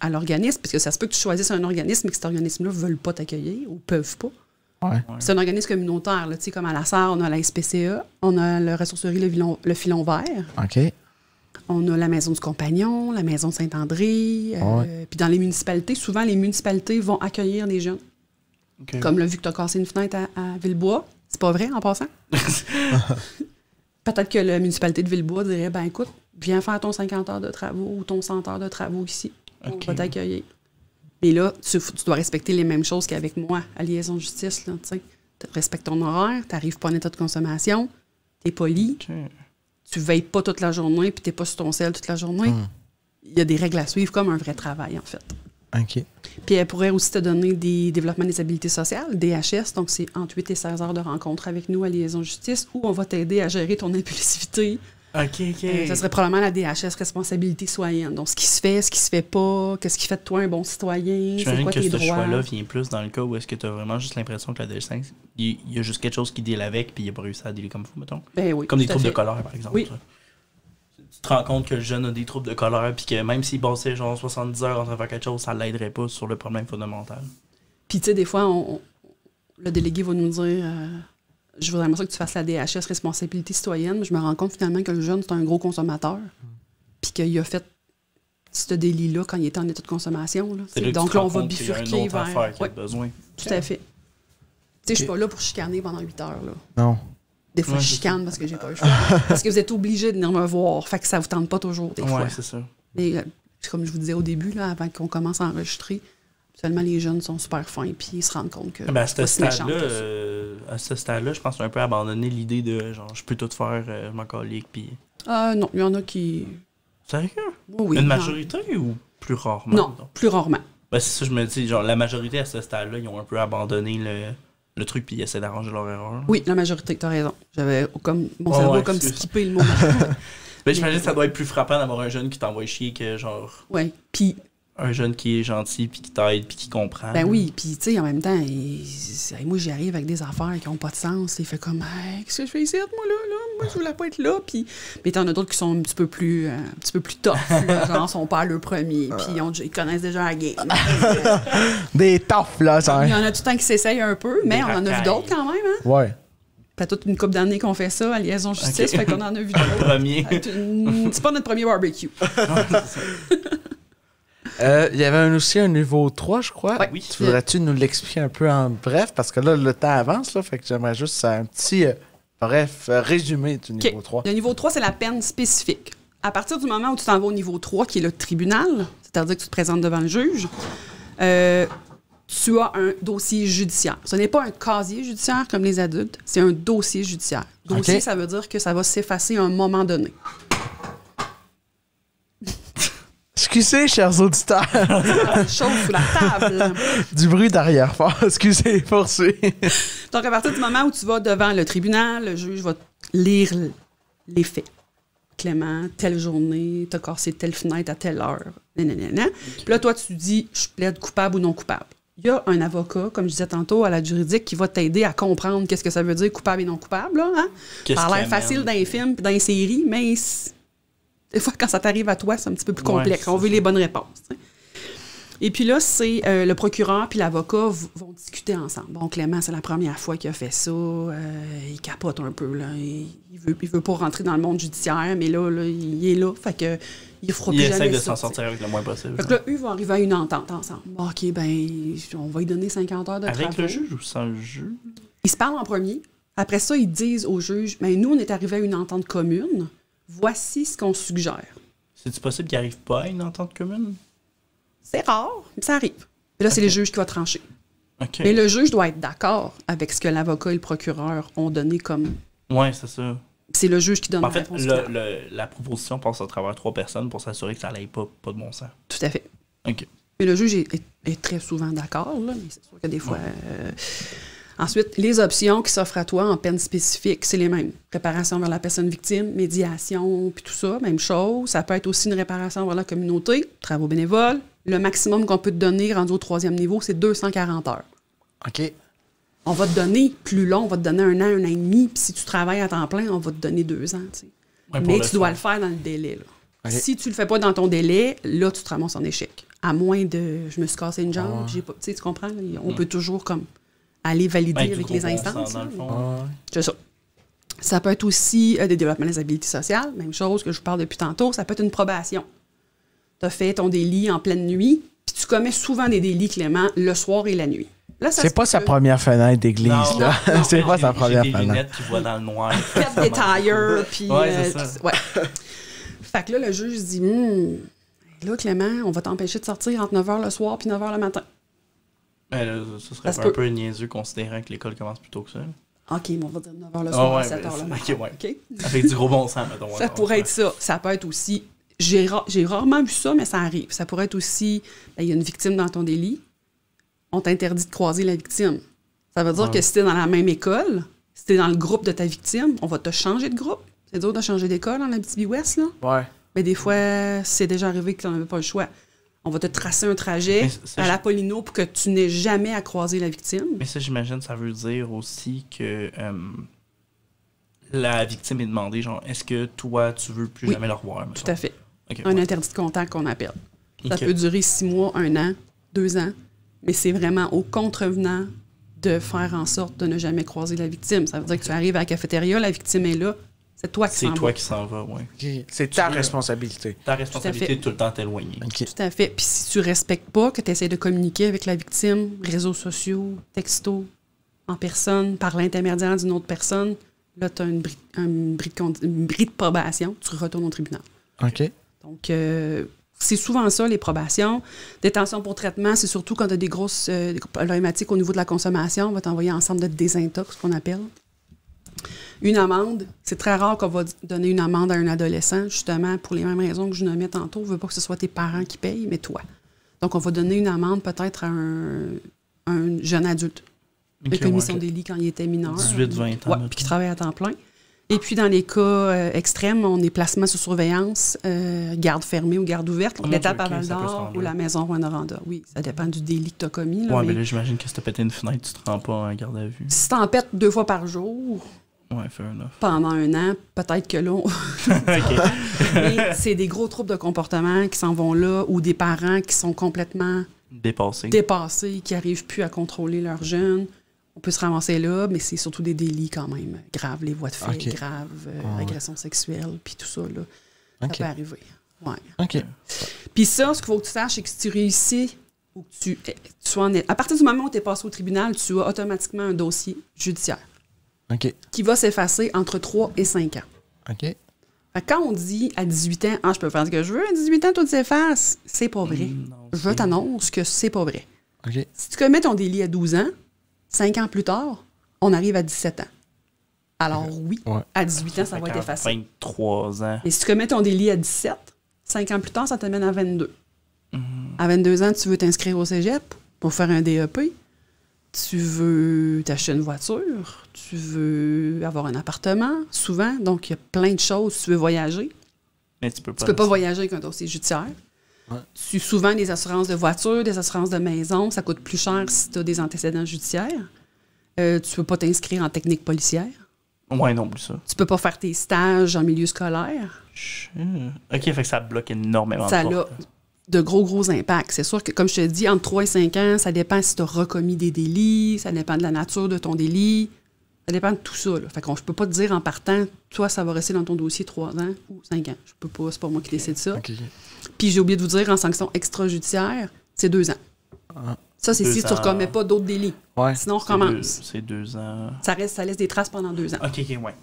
à l'organisme, parce que ça se peut que tu choisisses un organisme et que cet organisme-là ne veulent pas t'accueillir ou peuvent pas. C'est un organisme communautaire. Là, comme à la SAR, on a la SPCA, on a la ressourcerie le, Filon Vert. OK. On a la maison du compagnon, la maison Saint-André. Ah euh, puis dans les municipalités, souvent, les municipalités vont accueillir les jeunes. Comme là, vu que tu as cassé une fenêtre à, Villebois, c'est pas vrai en passant. [LAUGHS] Peut-être que la municipalité de Villebois dirait ben écoute, viens faire ton 50 heures de travaux ou ton 100 heures de travaux ici. On va t'accueillir. Mais là, tu, dois respecter les mêmes choses qu'avec moi à liaison justice. Là, respectes ton horaire, tu n'arrives pas en état de consommation, tu es poli, tu tu veilles pas toute la journée, puis tu n'es pas sur ton sel toute la journée. Hmm. Il y a des règles à suivre comme un vrai travail, en fait. OK. Puis elle pourrait aussi te donner des développements des habiletés sociales, DHS, donc c'est entre 8 et 16 heures de rencontre avec nous à Liaison Justice, où on va t'aider à gérer ton impulsivité. OK, OK. Euh, ça serait probablement la DHS, responsabilité citoyenne. Donc, ce qui se fait, ce qui se fait pas, qu'est-ce qui fait de toi un bon citoyen, c'est quoi que ce choix-là vient plus dans le cas où est-ce que tu as vraiment juste l'impression que la DHS, il y, a juste quelque chose qui deal avec, puis il a pas réussi à dealer comme faut mettons. Ben comme des troubles de colère, par exemple tu te rends compte que le jeune a des troubles de colère, puis que même s'il bossait genre 70 heures en train de faire quelque chose, ça l'aiderait pas sur le problème fondamental. Puis, tu sais, des fois, on, le délégué va nous dire euh, Je voudrais ça que tu fasses la DHS, responsabilité citoyenne, mais je me rends compte finalement que le jeune, c'est un gros consommateur, puis qu'il a fait ce délit-là quand il était en état de consommation. Là. donc, là, on va bifurquer vers. Ouais, besoin. Tout à fait. Tu sais, je suis pas là pour chicaner pendant 8 heures. Là. Non des fois, je chicane parce que j'ai pas le choix. parce que vous êtes obligé de venir me voir. Fait que ça vous tente pas toujours, des fois. c'est ça. Mais euh, comme je vous disais au début, là, avant qu'on commence à enregistrer, seulement les jeunes sont super fins puis ils se rendent compte que. Ah ben, à ce stade-là, euh, à ce stade-là, je pense qu'on a un peu abandonné l'idée de genre, je peux tout faire, euh, je m'en puis. ah non, il y en a qui. Sérieux? Oui. Une majorité ou plus rarement? Non, plus rarement. Ben, c'est ça, je me dis, genre, la majorité à ce stade-là, ils ont un peu abandonné le le truc puis ils essaient d'arranger leur erreur. Oui, la majorité, tu as raison. J'avais comme mon oh, cerveau ouais, comme skippé le mot. [LAUGHS] Mais ben, j'imagine que ça doit être plus frappant d'avoir un jeune qui t'envoie chier que genre. Oui, puis. Un jeune qui est gentil, puis qui t'aide, puis qui comprend. Ben oui, puis tu sais, en même temps, moi j'y arrive avec des affaires qui n'ont pas de sens. Il fait comme, hey, qu'est-ce que je fais ici, moi là? moi, je voulais pas être là. Puis, mais t'en as d'autres qui sont un petit peu plus, euh, un petit peu plus tough. genre, sont pas le premier. [LAUGHS] Puis ils connaissent déjà la game. [LAUGHS] des toughs, là, ça. Il y en a tout le temps qui s'essayent un peu, mais on en a vu d'autres quand même. Hein? Ouais. Fait toute une couple d'années qu'on fait ça à Liaison Justice, fait qu'on en a vu [LAUGHS] d'autres. premier. C'est pas notre premier barbecue. Euh, il y avait aussi un niveau 3, je crois. Oui. Tu voudrais-tu nous l'expliquer un peu en bref? Parce que là, le temps avance, là, fait que j'aimerais juste un petit. Euh, Bref, euh, résumé du niveau 3. Le niveau 3, c'est la peine spécifique. À partir du moment où tu t'en vas au niveau 3, qui est le tribunal, c'est-à-dire que tu te présentes devant le juge, euh, tu as un dossier judiciaire. Ce n'est pas un casier judiciaire comme les adultes, c'est un dossier judiciaire. Dossier, ça veut dire que ça va s'effacer à un moment donné. Excusez, chers auditeurs. [LAUGHS] la table. du bruit darrière [LAUGHS] Excusez, poursuivez. Donc, à partir du moment où tu vas devant le tribunal, le juge va lire les faits. Clément, telle journée, t'as cassé telle fenêtre à telle heure. Puis là, toi, tu dis, je plaide coupable ou non coupable. Il y a un avocat, comme je disais tantôt, à la juridique qui va t'aider à comprendre qu'est-ce que ça veut dire coupable et non coupable. Là, hein? Par l'air facile dans les films dans les séries, mais des fois, quand ça t'arrive à toi, c'est un petit peu plus complexe. on veut les bonnes réponses. Et puis là, c'est euh, le procureur puis l'avocat vont discuter ensemble. Bon, Clément, c'est la première fois qu'il a fait ça. Euh, il capote un peu. Là. Il, ne veut, pas rentrer dans le monde judiciaire, mais là, il est là. Fait que il fera il essaie de s'en sortir avec le moins possible. Fait que là, eux vont arriver à une entente ensemble. OK, ben, on va lui donner 50 heures de travail. Avec le juge ou sans le juge? Ils se parlent en premier. Après ça, ils disent au juge, mais ben, nous, on est arrivé à une entente commune voici ce qu'on suggère. cest possible qu'il arrive pas à une entente commune? C'est rare, mais ça arrive. là, c'est le juge qui va trancher. Mais le juge doit être d'accord avec ce que l'avocat et le procureur ont donné comme. Oui, c'est ça. C'est le juge qui donne la réponse. la proposition passe à travers trois personnes pour s'assurer que ça n'aille pas, de bon sens. Tout à fait. OK. Mais le juge est, très souvent d'accord, mais c'est sûr que des fois. Euh, Ensuite, les options qui s'offrent à toi en peine spécifique, c'est les mêmes. Réparation vers la personne victime, médiation, puis tout ça, même chose. Ça peut être aussi une réparation vers la communauté, travaux bénévoles. Le maximum qu'on peut te donner rendu au troisième niveau, c'est 240 heures. OK. On va te donner plus long, on va te donner un an, un an et demi, puis si tu travailles à temps plein, on va te donner deux ans. Mais tu dois le faire dans le délai. Si tu le fais pas dans ton délai, là, tu te ramasses en échec. À moins de je me suis cassé une jambe, ah. j'ai pas, tu comprends? On mm. peut toujours comme aller valider ben, avec les instances. Hein, hein. ah c'est ça. Ça peut être aussi euh, des développements des habilités sociales, même chose que je vous parle depuis tantôt, ça peut être une probation. Tu as fait ton délit en pleine nuit, puis tu commets souvent des délits, Clément, le soir et la nuit. C'est pas sa première fenêtre d'église, là. [LAUGHS] C'est pas sa première fenêtre. des lunettes qui dans le noir. [LAUGHS] Quatre des tires, euh, puis... Ouais, fait que là, le juge dit, hmm, là, Clément, on va t'empêcher de sortir entre 9h le soir puis 9h le matin ça ben serait un peu niaiseux considérant que l'école commence plus tôt que ça. OK, mais on va dire 9h le ah soir, à 7h ben, OK, ouais. Avec du gros bon sens, mettons. ça pourrait être ça. Ça peut être aussi... J'ai rarement vu ça, mais ça arrive. Ça pourrait être aussi... Ben, il y a une victime dans ton délit. On t'interdit de croiser la victime. Ça veut dire que si t'es dans la même école, si t'es dans le groupe de ta victime, on va te changer de groupe. C'est dur de changer d'école en Abitibi-Ouest, là. Ouais. Mais des fois, c'est déjà arrivé que t'en avais pas le choix on va te tracer un trajet à la Polino pour que tu n'aies jamais à croiser la victime. Mais ça, j'imagine, ça veut dire aussi que euh, la victime est demandée, genre, est-ce que toi, tu veux plus jamais la revoir? Tout à fait. un interdit de contact qu'on appelle. Ça peut durer six mois, un an, deux ans, mais c'est vraiment au contrevenant de faire en sorte de ne jamais croiser la victime. Ça veut dire que tu arrives à la cafétéria, la victime est là, c'est toi qui s'en C'est toi qui s'en va, oui. C'est ta responsabilité. Ta responsabilité de tout le temps t'éloigner. Tout à fait. Puis si tu respectes pas, que tu essaies de communiquer avec la victime, réseaux sociaux, textos, en personne, par l'intermédiaire d'une autre personne, là, tu as une, un de probation, tu retournes au tribunal. OK. Donc, euh, c'est souvent ça, les probations. Détention pour traitement, c'est surtout quand tu as des grosses euh, problématiques au niveau de la consommation. On va t'envoyer ensemble de désintox, qu'on appelle. Une amende, c'est très rare qu'on va donner une amende à un adolescent, justement, pour les mêmes raisons que je nommais tantôt. On ne veut pas que ce soit tes parents qui payent, mais toi. Donc, on va donner une amende peut-être à un, jeune adulte. Okay, a commission son délit quand il était mineur. 18, 20 ans. puis qui travaille à temps plein. Et puis, dans les cas euh, extrêmes, on est placement sous surveillance, euh, garde fermée ou garde ouverte, ah, l'étape à Val-d'Or ou la maison oranda Oui, ça dépend du délit que tu as commis. Oui, mais... là, j'imagine que si tu as pété une fenêtre, tu ne te rends pas en garde à vue. Si tu en pètes deux fois par jour, Ouais, fair enough. Pendant un an, peut-être que là, [LAUGHS] [LAUGHS] c'est des gros troubles de comportement qui s'en vont là ou des parents qui sont complètement dépassés, qui n'arrivent plus à contrôler leurs jeunes. On peut se ramasser là, mais c'est surtout des délits quand même. Graves, les voies de fait, graves, euh, ah agressions sexuelles, puis tout ça, là. Ça peut arriver. Ouais. OK. Puis ça, ce qu'il faut que tu saches, c'est que si tu réussis ou tu, eh, À partir du moment où tu es passé au tribunal, tu as automatiquement un dossier judiciaire. Qui va s'effacer entre 3 et 5 ans. OK. Quand on dit à 18 ans, ah, je peux faire ce que je veux, à 18 ans, tout s'efface, c'est pas vrai. Mm, je je t'annonce que c'est pas vrai. Si tu commets ton délit à 12 ans, 5 ans plus tard, on arrive à 17 ans. Alors oui, à 18 ans, ça, va être effacé. 23 ans. Et si tu commets ton délit à 17, 5 ans plus tard, ça mène à 22. Mm. À 22 ans, tu veux t'inscrire au cégep pour faire un DEP tu veux t'acheter une voiture, tu veux avoir un appartement, souvent. Donc, il y a plein de choses. Tu veux voyager. Mais tu peux pas. Tu peux pas voyager avec un dossier judiciaire. tu as souvent des assurances de voiture, des assurances de maison. Ça coûte plus cher si tu as des antécédents judiciaires. tu euh, tu peux pas t'inscrire en technique policière. Ouais, non plus ça. Tu peux pas faire tes stages en milieu scolaire. OK, fait que ça bloque énormément de de gros, gros impacts. C'est sûr que, comme je te dis, entre 3 et 5 ans, ça dépend si tu as recommis des délits, ça dépend de la nature de ton délit, ça dépend de tout ça. Fait qu'on ne peux pas te dire en partant, toi, ça va rester dans ton dossier 3 ans ou 5 ans. Je peux pas, c'est pas moi qui décide ça. Puis j'ai oublié de vous dire, en sanction extrajudiciaire, c'est 2 ans. Ah. ça, c'est si tu ne recommets pas d'autres délits. Sinon, on recommence. C'est 2 ans. Ça, reste, ça laisse des traces pendant 2 ans. OK, OK, ouais.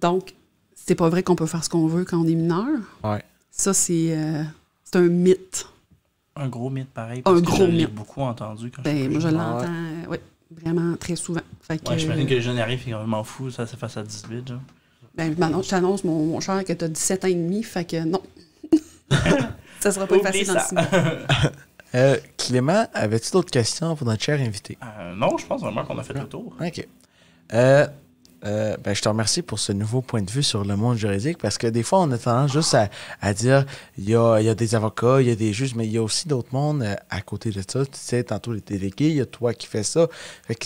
Donc, c'est pas vrai qu'on peut faire ce qu'on veut quand on est mineur. Ouais. Ça, c'est. Euh, c'est un mythe. Un gros mythe, pareil. un gros je mythe. beaucoup entendu quand ben, je Moi, je l'entends, euh, oui, vraiment très souvent. Fait que, ouais, que euh, les jeunes arrivent et je m'en fous, ça, c'est face à 18, genre. Ben, maintenant, je t'annonce, mon, mon cher, que t'as 17 ans et demi, fait que non. [LAUGHS] ça sera pas facile en ce moment. Clément, avais-tu d'autres questions pour notre cher invité? Euh, non, je pense vraiment qu'on a fait le tour. OK. Euh, euh, ben, je te remercie pour ce nouveau point de vue sur le monde juridique parce que des fois, on a tendance juste à, dire il y a, des avocats, il y a des juges, mais il y a aussi d'autres mondes euh, à côté de ça. Tu sais, tantôt les délégués, il y a toi qui fais ça.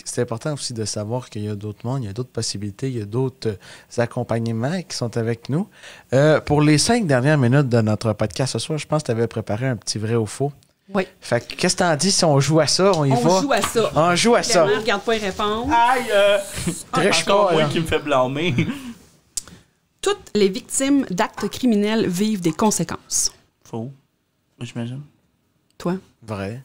c'est important aussi de savoir qu'il y a d'autres mondes, il y a d'autres possibilités, il y a d'autres euh, accompagnements qui sont avec nous. pour les cinq dernières minutes de notre podcast ce soir, je pense que tu avais préparé un petit vrai ou faux. Oui. Fait qu'est-ce que t'en dis si on joue à ça, on y va? On joue à ça. On joue à ça. regarde pas les réponses. Aïe! Euh... [LAUGHS] Ah, moi qui me fait blâmer. [LAUGHS] Toutes les victimes d'actes criminels vivent des conséquences. Faux, j'imagine. Toi? Vrai.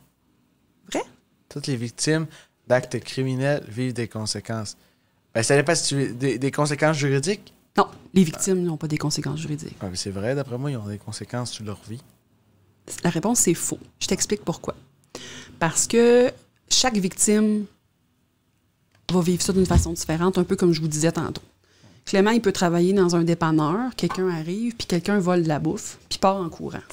Vrai? Toutes les victimes d'actes criminels vivent des conséquences. Ben, ça dépend si tu... Des, conséquences juridiques? Non, les victimes n'ont pas des conséquences juridiques. Ah, c'est vrai, d'après moi, ils ont des conséquences sur leur vie. La réponse est faux. Je t'explique pourquoi. Parce que chaque victime va vivre ça d'une façon différente, un peu comme je vous disais tantôt. Clément, il peut travailler dans un dépanneur, quelqu'un arrive, puis quelqu'un vole de la bouffe, puis part en courant.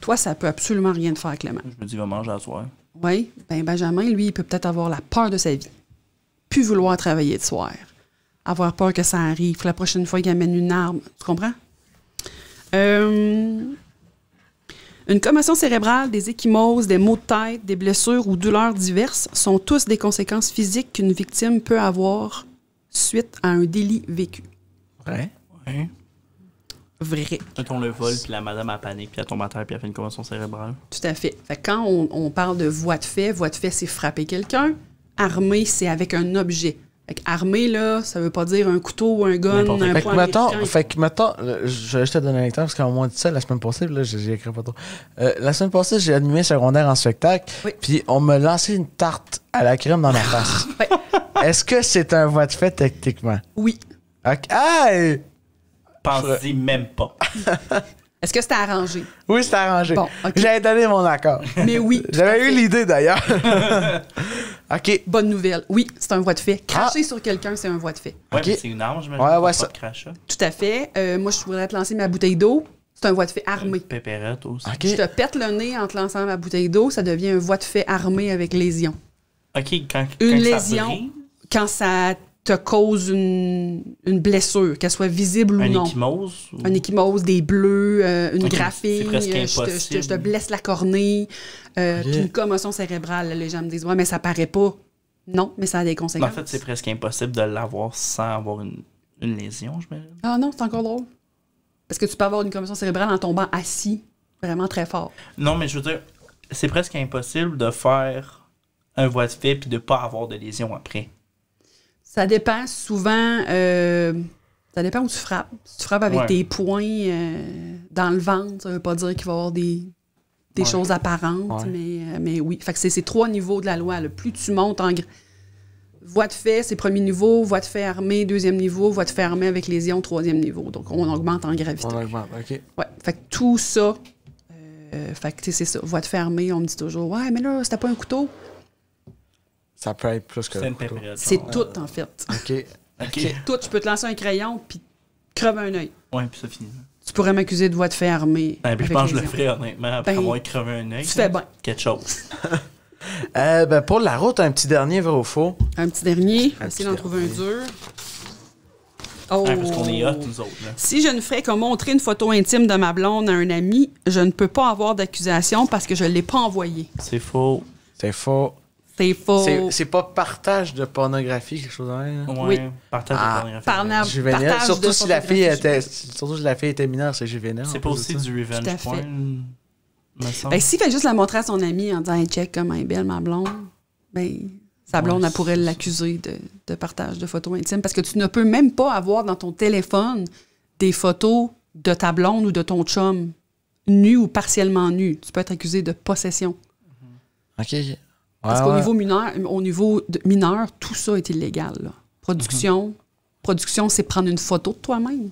Toi, ça peut absolument rien faire, Clément. Je me dis, va manger à soir. Oui, ben Benjamin, lui, il peut peut-être avoir la peur de sa vie, puis vouloir travailler de soir, avoir peur que ça arrive, la prochaine fois, il amène une arme. Tu comprends? Euh, une commotion cérébrale, des échymoses, des maux de tête, des blessures ou douleurs diverses sont tous des conséquences physiques qu'une victime peut avoir suite à un délit vécu. Vrai? Vrai. Quand on le vole, puis la madame a panique, puis elle tombe à terre, puis elle fait une commotion cérébrale. Tout à fait. quand on, on, parle de voie de fait, voie de fait, c'est frapper quelqu'un. Armé, c'est avec un objet. Fait armé, là, ça veut pas dire un couteau ou un gun, un fait que mettons, Fait que, mettons, je, te donner un exemple, parce un moins de ça, la semaine passée, là, j'y écris pas trop. Euh, la semaine passée, j'ai animé secondaire en spectacle, puis on me lançait une tarte à la crème dans ma [LAUGHS] face. Est-ce que c'est un voie de fait techniquement? Oui. OK. Ah! Pensez même pas. [LAUGHS] Est-ce que c'était arrangé? Oui, c'était arrangé. Bon, J'avais donné mon accord. Mais oui. [LAUGHS] J'avais eu l'idée d'ailleurs. Bonne nouvelle. Oui, c'est un voie de fait. Cracher ah. sur quelqu'un, c'est un voie de fait. Ouais, c'est une arme, je me ouais, ouais, ça... Tout à fait. Euh, moi, je voudrais te lancer ma bouteille d'eau. C'est un voie de fait armé. Pépérette aussi. Je te pète le nez en te lançant ma bouteille d'eau, ça devient un voie de fait armé avec lésion. OK, Une lésion, quand ça te cause une, une blessure, qu'elle soit visible ou non. Un ou... Un échymose? des bleus, euh, une okay. Euh, je, je, te, blesse la cornée, euh, ah, une commotion cérébrale. Les gens me disent, ouais, mais ça paraît pas. Non, mais ça a des conséquences. en fait, c'est presque impossible de l'avoir sans avoir une, lésion, je dis. Ah non, c'est encore drôle. Parce que tu peux avoir une commotion cérébrale en tombant assis vraiment très fort. Non, mais je veux dire, c'est presque impossible de faire un voie de fait puis de pas avoir de lésion après. Ça dépend souvent. Euh, ça dépend où tu frappes. Si tu frappes avec tes poings euh, dans le ventre, ça veut pas dire qu'il va y avoir des, choses apparentes, mais, euh, mais oui. Fait que c'est ces trois niveaux de la loi. Plus tu montes en voie de fait, c'est premier niveau, voie de fait armée, deuxième niveau, voie de fait avec avec lésion, troisième niveau. Donc on augmente en gravité. On augmente, OK. Ouais. Fait que tout ça. fait que c'est ça. Voie de fait on me dit toujours Ouais, mais là, c'était pas un couteau. Ça peut être plus que. C'est C'est tout, en fait. OK. Ok. Tout. Tu peux te lancer un crayon, puis crever un œil. Ouais, puis ça finit. Tu pourrais m'accuser de voix de faire armée. Ben, je pense que je le ferais, honnêtement, après ben, avoir crevé un œil. Tu fais hein, bien. Quelque chose. [LAUGHS] Euh, ben, pour la route, un petit dernier, vrai ou faux? Un petit dernier. Essayez d'en trouver un dur. Oh. parce qu'on est nous autres. Si je ne ferais que montrer une photo intime de ma blonde à un ami, je ne peux pas avoir d'accusation parce que je ne l'ai pas envoyée. C'est faux. C'est faux. C'est faux. C'est pas partage de pornographie, quelque chose hein? ouais Oui. Partage de ah, pornographie. Juvénile. Surtout, si la fille était, surtout si la fille était mineure, c'est juvénile. C'est pas aussi du revenge fait. porn. ben, s'il fait juste la montrer à son ami en disant check comme un belle, ma blonde, ben, sa blonde, pourrait l'accuser de, de, partage de photos intimes parce que tu ne peux même pas avoir dans ton téléphone des photos de ta blonde ou de ton chum nu ou partiellement nu. Tu peux être accusé de possession. OK. Parce qu'au niveau mineur, au niveau mineur, tout ça est illégal. Production, production, c'est prendre une photo de toi-même.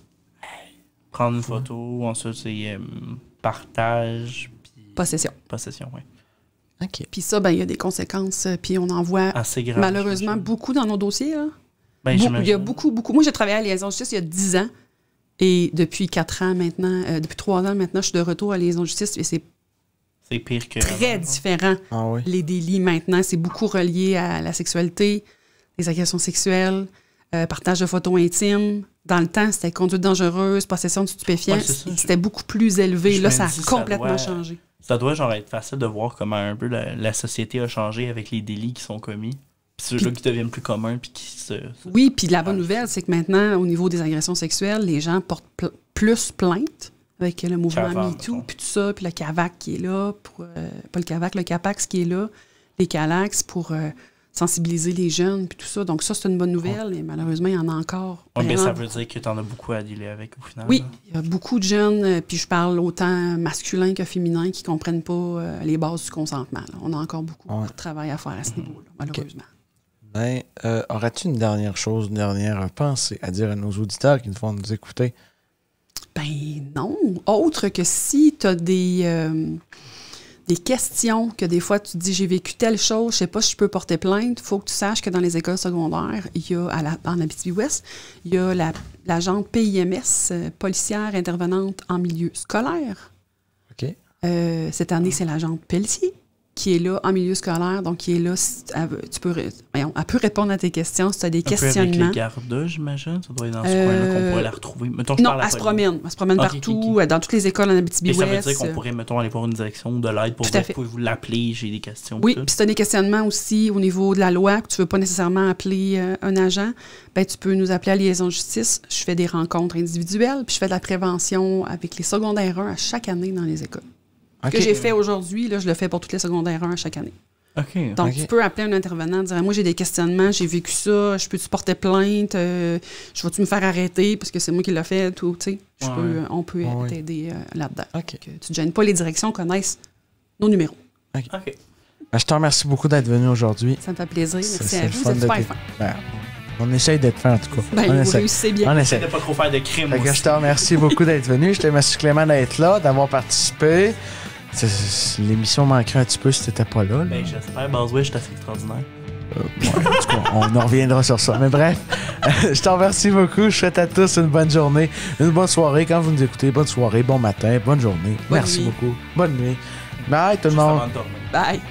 Prendre une photo, ensuite c'est euh, partage. Possession. Possession, oui. OK. Puis ça, ben, il y a des conséquences. Puis on en voit malheureusement beaucoup dans nos dossiers. Ben, il y a beaucoup, beaucoup. Moi, j'ai travaillé à Liaison Justice il y a 10 ans. Et depuis 4 ans maintenant, euh, depuis 3 ans maintenant, je suis de retour à Liaison Justice. Et c'est c'est pire que. Très différent. Ah les délits maintenant, c'est beaucoup relié à la sexualité, les agressions sexuelles, euh, partage de photos intimes. Dans le temps, c'était conduite dangereuse, possession de stupéfiants. c'était beaucoup plus élevé. Là, ça a complètement changé. Ça doit genre être facile de voir comment un peu la, société a changé avec les délits qui sont commis. Puis ceux-là qui deviennent plus communs. Puis qui oui, puis la bonne nouvelle, c'est que maintenant, au niveau des agressions sexuelles, les gens portent plus plainte avec le mouvement MeToo, puis tout ça, puis le CAVAC qui est là, pour, euh, pas le CAVAC, le CAPAX qui est là, les CALAX pour euh, sensibiliser les jeunes, puis tout ça. Donc ça, c'est une bonne nouvelle, mais et malheureusement, il y en a encore. Oui, ça veut dire que tu en as beaucoup à dealer avec, au final. Oui, il y a beaucoup de jeunes, euh, puis je parle autant masculin que féminin, qui ne comprennent pas les bases du consentement. On a encore beaucoup, de travail à faire à ce mhm. niveau-là, malheureusement. Ben, tu une dernière chose, une dernière pensée à dire à nos auditeurs qui nous vont nous écouter ben non. Autre que si tu as des, euh, des questions, que des fois tu te dis j'ai vécu telle chose, je sais pas si je peux porter plainte, il faut que tu saches que dans les écoles secondaires, il y a, à la, en Abitibi-Ouest, il y a la, l'agente PIMS, euh, policière intervenante en milieu scolaire. OK. Euh, cette année, c'est l'agent Pelletier qui est là en milieu scolaire, donc qui est là, tu peux, elle peut répondre à tes questions si tu as des questionnements. Peu avec les gardes, j'imagine, ça doit être dans ce coin-là qu'on pourrait la euh, retrouver. Mettons, je non, elle se promène, elle se promène partout, euh, dans toutes les écoles en Abitibi-Ouest. ça veut dire qu'on euh. pourrait, mettons, aller voir une direction de l'aide pour vous l'appeler, j'ai des questions. Oui, puis si tu as des questionnements aussi au niveau de la loi, que tu ne veux pas nécessairement appeler un agent, ben, tu peux nous appeler à Liaison Justice. Je fais des rencontres individuelles, puis je fais de la prévention avec les secondaires 1 à chaque année dans les écoles. Ce que j'ai fait aujourd'hui, je le fais pour toutes les secondaires 1 chaque année. Donc, tu peux appeler un intervenant, dire Moi, j'ai des questionnements, j'ai vécu ça, je peux-tu porter plainte, euh, je vais-tu me faire arrêter parce que c'est moi qui l'ai fait, tout, tu sais. on peut t'aider euh, là-dedans. Que Tu ne gênes pas, les directions connaissent nos numéros. Ben, je te remercie beaucoup d'être venu aujourd'hui. Ça me fait plaisir. Merci à vous. Ben, on essaye d'être fin, en tout cas. Ben, on essaie. On essaie. de pas trop faire de crimes. Je te remercie beaucoup d'être venu. Je te remercie Clément d'être là, d'avoir participé. L'émission manquerait un petit peu si t'étais pas là. Ben, j'espère, c'est assez extraordinaire. Euh, on en reviendra sur ça. Mais bref, [LAUGHS] je t'en remercie beaucoup. Je souhaite à tous une bonne journée, une bonne soirée. Quand vous nous écoutez, bonne soirée, bon matin, bonne journée. Merci beaucoup. Bonne nuit. Bye tout le monde. Bye.